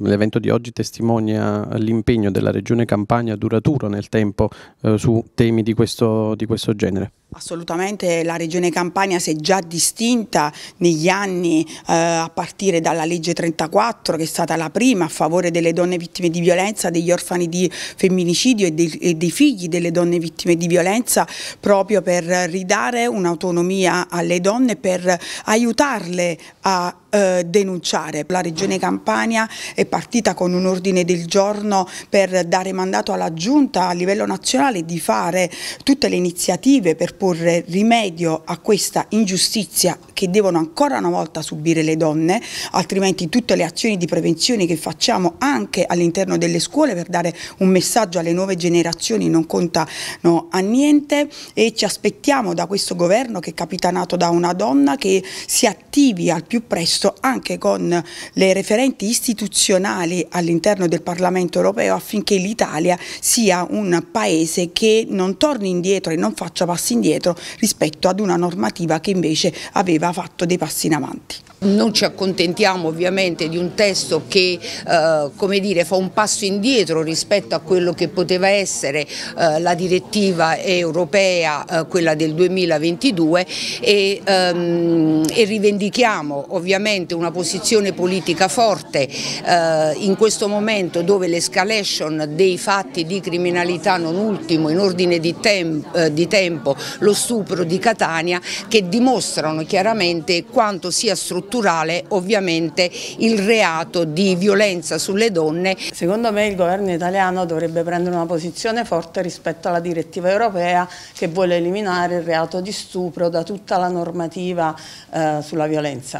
L'evento di oggi testimonia l'impegno della Regione Campania duraturo nel tempo eh, su temi di questo, di questo genere. Assolutamente la Regione Campania si è già distinta negli anni eh, a partire dalla legge 34 che è stata la prima a favore delle donne vittime di violenza, degli orfani di femminicidio e dei, e dei figli delle donne vittime di violenza proprio per ridare un'autonomia alle donne, per aiutarle a eh, denunciare. La Regione Campania è partita con un ordine del giorno per dare mandato alla Giunta a livello nazionale di fare tutte le iniziative per portare porre rimedio a questa ingiustizia che devono ancora una volta subire le donne, altrimenti tutte le azioni di prevenzione che facciamo anche all'interno delle scuole per dare un messaggio alle nuove generazioni non contano a niente e ci aspettiamo da questo governo che è capitanato da una donna che si attivi al più presto anche con le referenti istituzionali all'interno del Parlamento europeo affinché l'Italia sia un paese che non torni indietro e non faccia passi indietro indietro rispetto ad una normativa che invece aveva fatto dei passi in avanti. Non ci accontentiamo ovviamente di un testo che eh, dire, fa un passo indietro rispetto a quello che poteva essere eh, la direttiva europea, eh, quella del 2022 e, ehm, e, rivendichiamo ovviamente una posizione politica forte eh, in questo momento dove l'escalation dei fatti di criminalità non ultimo in ordine di, temp eh, di tempo lo stupro di Catania che dimostrano chiaramente quanto sia strutturale ovviamente il reato di violenza sulle donne. Secondo me il governo italiano dovrebbe prendere una posizione forte rispetto alla direttiva europea che vuole eliminare il reato di stupro da tutta la normativa eh, sulla violenza.